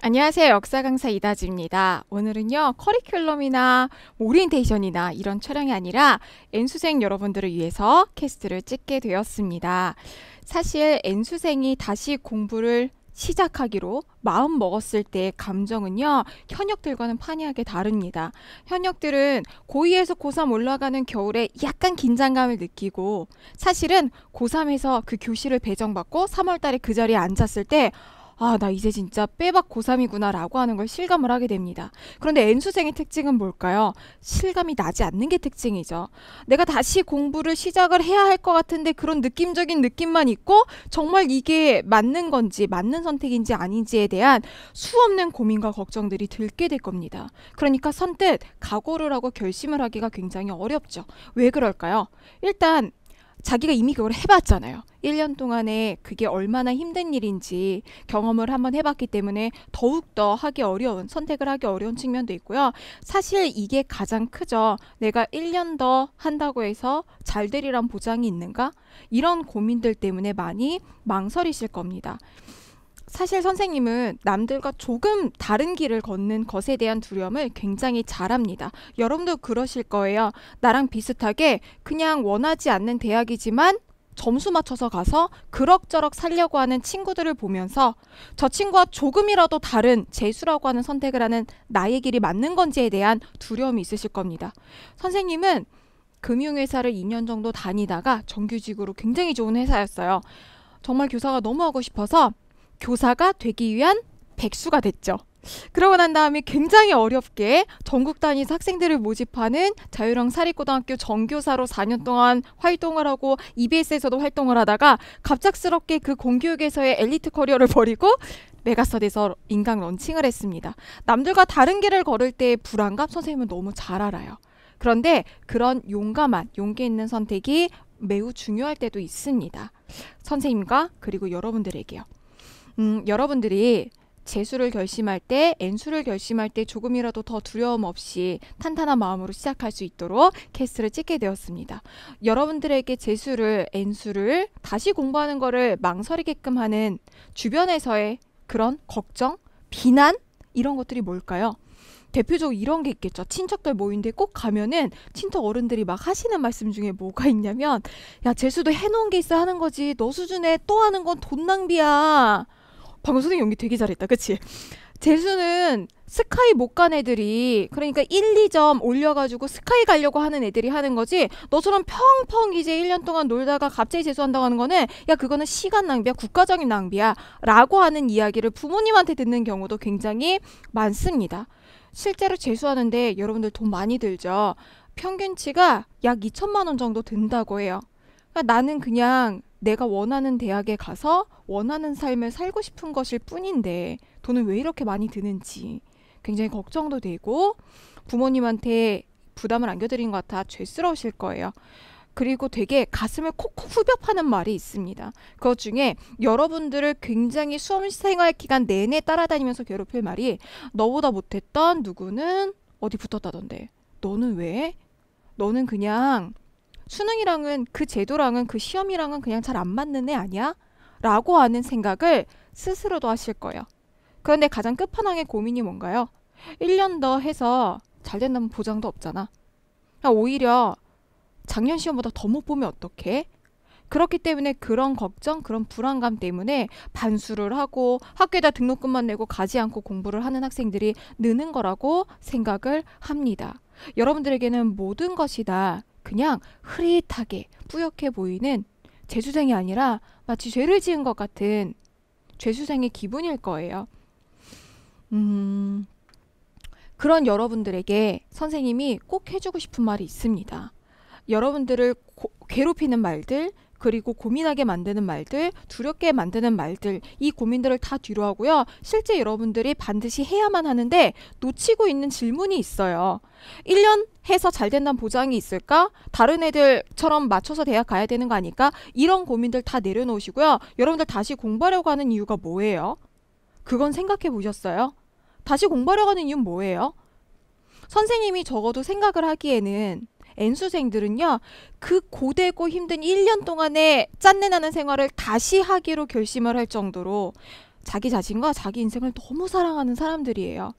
안녕하세요. 역사 강사 이다지입니다. 오늘은요, 커리큘럼이나 오리엔테이션이나 이런 촬영이 아니라 N수생 여러분들을 위해서 캐스트를 찍게 되었습니다. 사실 N수생이 다시 공부를 시작하기로 마음 먹었을 때의 감정은요, 현역들과는 판이하게 다릅니다. 현역들은 고2에서 고3 올라가는 겨울에 약간 긴장감을 느끼고, 사실은 고3에서 그 교실을 배정받고 3월달에 그 자리에 앉았을 때, 아, 나 이제 진짜 빼박 고3이구나 라고 하는 걸 실감을 하게 됩니다. 그런데 N수생의 특징은 뭘까요? 실감이 나지 않는 게 특징이죠. 내가 다시 공부를 시작을 해야 할 것 같은데 그런 느낌적인 느낌만 있고 정말 이게 맞는 건지 맞는 선택인지 아닌지에 대한 수 없는 고민과 걱정들이 들게 될 겁니다. 그러니까 선뜻 각오를 하고 결심을 하기가 굉장히 어렵죠. 왜 그럴까요? 일단 자기가 이미 그걸 해봤잖아요. 1년 동안에 그게 얼마나 힘든 일인지 경험을 한번 해봤기 때문에 더욱더 하기 어려운, 선택을 하기 어려운 측면도 있고요. 사실 이게 가장 크죠. 내가 1년 더 한다고 해서 잘 되리란 보장이 있는가? 이런 고민들 때문에 많이 망설이실 겁니다. 사실 선생님은 남들과 조금 다른 길을 걷는 것에 대한 두려움을 굉장히 잘합니다. 여러분도 그러실 거예요. 나랑 비슷하게 그냥 원하지 않는 대학이지만 점수 맞춰서 가서 그럭저럭 살려고 하는 친구들을 보면서 저 친구와 조금이라도 다른 재수라고 하는 선택을 하는 나의 길이 맞는 건지에 대한 두려움이 있으실 겁니다. 선생님은 금융회사를 2년 정도 다니다가 정규직으로 굉장히 좋은 회사였어요. 정말 교사가 너무 하고 싶어서 교사가 되기 위한 백수가 됐죠. 그러고 난 다음에 굉장히 어렵게 전국 단위 학생들을 모집하는 자유랑 사립고등학교 전교사로 4년 동안 활동을 하고 EBS에서도 활동을 하다가 갑작스럽게 그 공교육에서의 엘리트 커리어를 버리고 메가스터디에서 인강 런칭을 했습니다. 남들과 다른 길을 걸을 때의 불안감 선생님은 너무 잘 알아요. 그런데 그런 용감한 용기 있는 선택이 매우 중요할 때도 있습니다. 선생님과 그리고 여러분들에게요. 음, 여러분들이 재수를 결심할 때, 엔수를 결심할 때 조금이라도 더 두려움 없이 탄탄한 마음으로 시작할 수 있도록 캐스트를 찍게 되었습니다. 여러분들에게 재수를, 엔수를 다시 공부하는 거를 망설이게끔 하는 주변에서의 그런 걱정, 비난, 이런 것들이 뭘까요? 대표적으로 이런 게 있겠죠. 친척들 모임인데 꼭 가면은 친척 어른들이 막 하시는 말씀 중에 뭐가 있냐면, 야, 재수도 해놓은 게 있어 하는 거지. 너 수준에 또 하는 건 돈 낭비야. 방금 선생님 연기 되게 잘했다. 그치? 재수는 스카이 못 간 애들이 그러니까 1, 2점 올려가지고 스카이 가려고 하는 애들이 하는 거지 너처럼 펑펑 이제 1년 동안 놀다가 갑자기 재수한다고 하는 거는 야 그거는 시간 낭비야 국가적인 낭비야 라고 하는 이야기를 부모님한테 듣는 경우도 굉장히 많습니다. 실제로 재수하는데 여러분들 돈 많이 들죠. 평균치가 약 2천만 원 정도 든다고 해요. 그러니까 나는 그냥 내가 원하는 대학에 가서 원하는 삶을 살고 싶은 것일 뿐인데 돈은 왜 이렇게 많이 드는지 굉장히 걱정도 되고 부모님한테 부담을 안겨드린 것 같아 죄스러우실 거예요. 그리고 되게 가슴을 콕콕 후벼 파는 말이 있습니다. 그 중에 여러분들을 굉장히 수험생활 기간 내내 따라다니면서 괴롭힐 말이 너보다 못했던 누구는 어디 붙었다던데 너는 왜? 너는 그냥 수능이랑은 그 제도랑은 그 시험이랑은 그냥 잘 안 맞는 애 아니야? 라고 하는 생각을 스스로도 하실 거예요. 그런데 가장 끝판왕의 고민이 뭔가요? 1년 더 해서 잘 된다면 보장도 없잖아. 아, 오히려 작년 시험보다 더 못 보면 어떡해? 그렇기 때문에 그런 걱정, 그런 불안감 때문에 반수를 하고 학교에다 등록금만 내고 가지 않고 공부를 하는 학생들이 느는 거라고 생각을 합니다. 여러분들에게는 모든 것이 다 그냥 흐릿하게 뿌옇게 보이는 재수생이 아니라 마치 죄를 지은 것 같은 죄수생의 기분일 거예요. 음, 그런 여러분들에게 선생님이 꼭 해주고 싶은 말이 있습니다. 여러분들을 고, 괴롭히는 말들, 그리고 고민하게 만드는 말들, 두렵게 만드는 말들, 이 고민들을 다 뒤로 하고요. 실제 여러분들이 반드시 해야만 하는데 놓치고 있는 질문이 있어요. 1년 해서 잘 된다는 보장이 있을까? 다른 애들처럼 맞춰서 대학 가야 되는 거 아닐까? 이런 고민들 다 내려놓으시고요. 여러분들 다시 공부하려고 하는 이유가 뭐예요? 그건 생각해 보셨어요? 다시 공부하려고 하는 이유는 뭐예요? 선생님이 적어도 생각을 하기에는 N수생들은요. 그 고되고 힘든 1년 동안의 짠내나는 생활을 다시 하기로 결심을 할 정도로 자기 자신과 자기 인생을 너무 사랑하는 사람들이에요.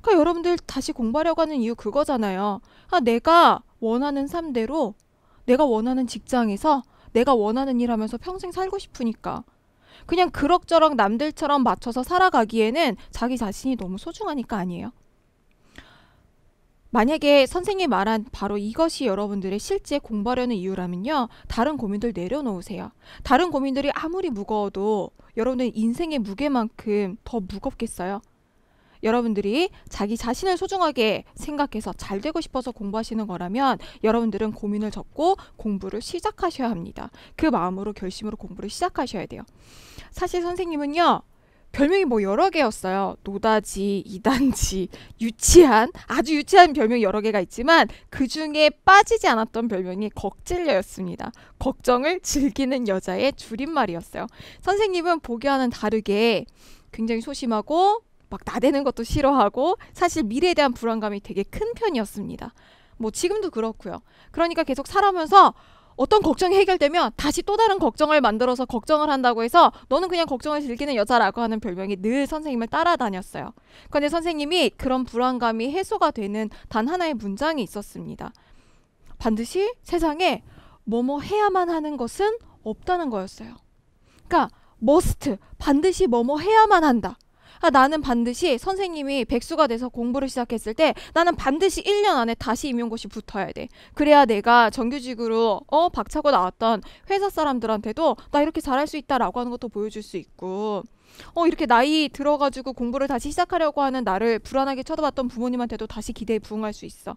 그러니까 여러분들 다시 공부하려고 하는 이유 그거잖아요. 아, 내가 원하는 삶대로 내가 원하는 직장에서 내가 원하는 일 하면서 평생 살고 싶으니까. 그냥 그럭저럭 남들처럼 맞춰서 살아가기에는 자기 자신이 너무 소중하니까 아니에요. 만약에 선생님이 말한 바로 이것이 여러분들의 실제 공부하려는 이유라면요. 다른 고민들 내려놓으세요. 다른 고민들이 아무리 무거워도 여러분의 인생의 무게만큼 더 무겁겠어요. 여러분들이 자기 자신을 소중하게 생각해서 잘 되고 싶어서 공부하시는 거라면 여러분들은 고민을 접고 공부를 시작하셔야 합니다. 그 마음으로 결심으로 공부를 시작하셔야 돼요. 사실 선생님은요. 별명이 뭐 여러 개였어요. 노다지, 이단지, 유치한, 아주 유치한 별명이 여러 개가 있지만 그 중에 빠지지 않았던 별명이 걱질녀였습니다. 걱정을 즐기는 여자의 줄임말이었어요. 선생님은 보기와는 다르게 굉장히 소심하고 막 나대는 것도 싫어하고 사실 미래에 대한 불안감이 되게 큰 편이었습니다. 뭐 지금도 그렇고요. 그러니까 계속 살아면서 어떤 걱정이 해결되면 다시 또 다른 걱정을 만들어서 걱정을 한다고 해서 너는 그냥 걱정을 즐기는 여자라고 하는 별명이 늘 선생님을 따라다녔어요. 그런데 선생님이 그런 불안감이 해소가 되는 단 하나의 문장이 있었습니다. 반드시 세상에 뭐뭐 해야만 하는 것은 없다는 거였어요. 그러니까 머스트 반드시 뭐뭐 해야만 한다. 아, 나는 반드시 선생님이 백수가 돼서 공부를 시작했을 때 나는 반드시 1년 안에 다시 임용고시 붙어야 돼. 그래야 내가 정규직으로 어 박차고 나왔던 회사 사람들한테도 나 이렇게 잘할 수 있다라고 하는 것도 보여줄 수 있고 어 이렇게 나이 들어가지고 공부를 다시 시작하려고 하는 나를 불안하게 쳐다봤던 부모님한테도 다시 기대에 부응할 수 있어.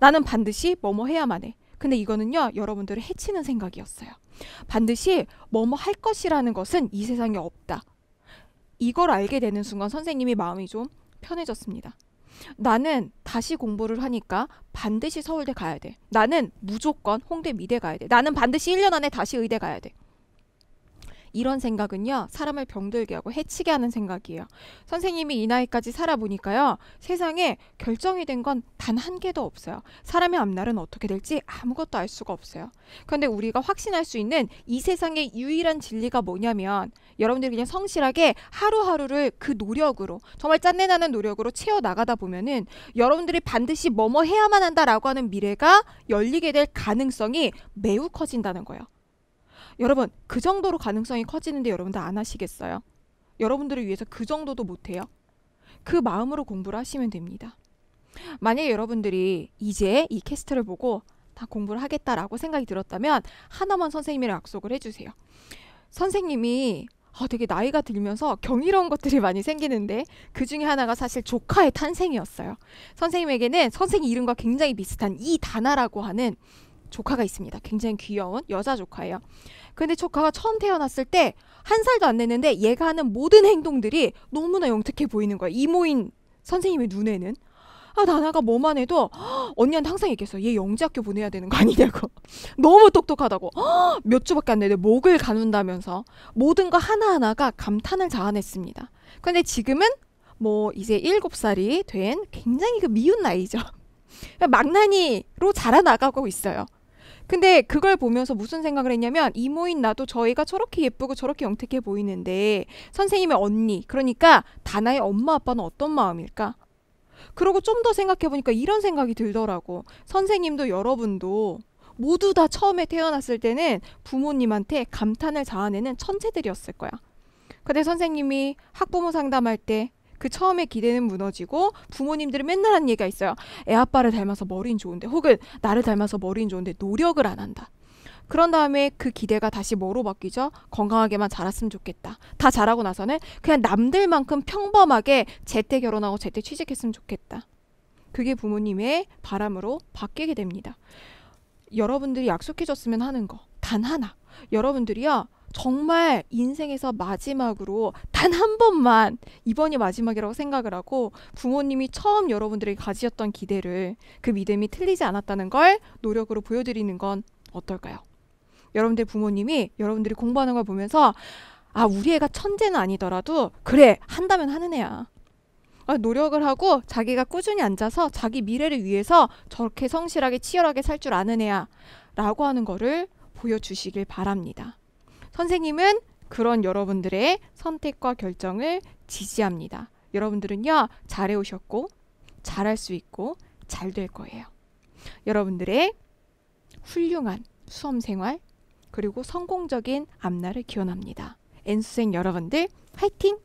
나는 반드시 뭐뭐 해야만 해. 근데 이거는요 여러분들을 해치는 생각이었어요. 반드시 뭐뭐 할 것이라는 것은 이 세상에 없다. 이걸 알게 되는 순간 선생님이 마음이 좀 편해졌습니다. 나는 다시 공부를 하니까 반드시 서울대 가야 돼. 나는 무조건 홍대 미대 가야 돼. 나는 반드시 1년 안에 다시 의대 가야 돼. 이런 생각은요, 사람을 병들게 하고 해치게 하는 생각이에요. 선생님이 이 나이까지 살아보니까요, 세상에 결정이 된 건 단 한 개도 없어요. 사람의 앞날은 어떻게 될지 아무것도 알 수가 없어요. 그런데 우리가 확신할 수 있는 이 세상의 유일한 진리가 뭐냐면, 여러분들이 그냥 성실하게 하루하루를 그 노력으로, 정말 짠내나는 노력으로 채워나가다 보면은, 여러분들이 반드시 뭐뭐 해야만 한다라고 하는 미래가 열리게 될 가능성이 매우 커진다는 거예요. 여러분 그 정도로 가능성이 커지는데 여러분들 안 하시겠어요? 여러분들을 위해서 그 정도도 못해요? 그 마음으로 공부를 하시면 됩니다. 만약 여러분들이 이제 이 캐스트를 보고 다 공부를 하겠다라고 생각이 들었다면 하나만 선생님이랑 약속을 해주세요. 선생님이 아, 되게 나이가 들면서 경이로운 것들이 많이 생기는데 그 중에 하나가 사실 조카의 탄생이었어요. 선생님에게는 선생님 이름과 굉장히 비슷한 이단아라고 하는 조카가 있습니다. 굉장히 귀여운 여자 조카예요. 근데 조카가 처음 태어났을 때 한 살도 안 됐는데 얘가 하는 모든 행동들이 너무나 영특해 보이는 거야. 이모인 선생님의 눈에는. 아, 나나가 뭐만 해도 언니한테 항상 얘기했어. 얘 영재학교 보내야 되는 거 아니냐고. 너무 똑똑하다고. 몇 주밖에 안 되는데 목을 가눈다면서 모든 거 하나하나가 감탄을 자아냈습니다. 근데 지금은 뭐 이제 일곱 살이된 굉장히 그 미운 나이죠. 망나니로 그러니까 자라나가고 있어요. 근데 그걸 보면서 무슨 생각을 했냐면 이모인 나도 저희가 저렇게 예쁘고 저렇게 영특해 보이는데 선생님의 언니 그러니까 다나의 엄마 아빠는 어떤 마음일까? 그러고 좀 더 생각해 보니까 이런 생각이 들더라고. 선생님도 여러분도 모두 다 처음에 태어났을 때는 부모님한테 감탄을 자아내는 천재들이었을 거야. 근데 선생님이 학부모 상담할 때그 처음에 기대는 무너지고 부모님들은 맨날 하는 얘기가 있어요. 애 아빠를 닮아서 머리는 좋은데 혹은 나를 닮아서 머리는 좋은데 노력을 안 한다. 그런 다음에 그 기대가 다시 뭐로 바뀌죠? 건강하게만 자랐으면 좋겠다. 다 자라고 나서는 그냥 남들만큼 평범하게 제때 결혼하고 제때 취직했으면 좋겠다. 그게 부모님의 바람으로 바뀌게 됩니다. 여러분들이 약속해줬으면 하는 거 단 하나. 여러분들이요 정말 인생에서 마지막으로 단 한 번만 이번이 마지막이라고 생각을 하고 부모님이 처음 여러분들이 가지셨던 기대를 그 믿음이 틀리지 않았다는 걸 노력으로 보여드리는 건 어떨까요? 여러분들 부모님이 여러분들이 공부하는 걸 보면서 아, 우리 애가 천재는 아니더라도 그래, 한다면 하는 애야. 어, 노력을 하고 자기가 꾸준히 앉아서 자기 미래를 위해서 저렇게 성실하게 치열하게 살 줄 아는 애야. 라고 하는 거를 보여주시길 바랍니다. 선생님은 그런 여러분들의 선택과 결정을 지지합니다. 여러분들은요, 잘해오셨고, 잘할 수 있고, 잘 될 거예요. 여러분들의 훌륭한 수험 생활, 그리고 성공적인 앞날을 기원합니다. N수생 여러분들, 화이팅!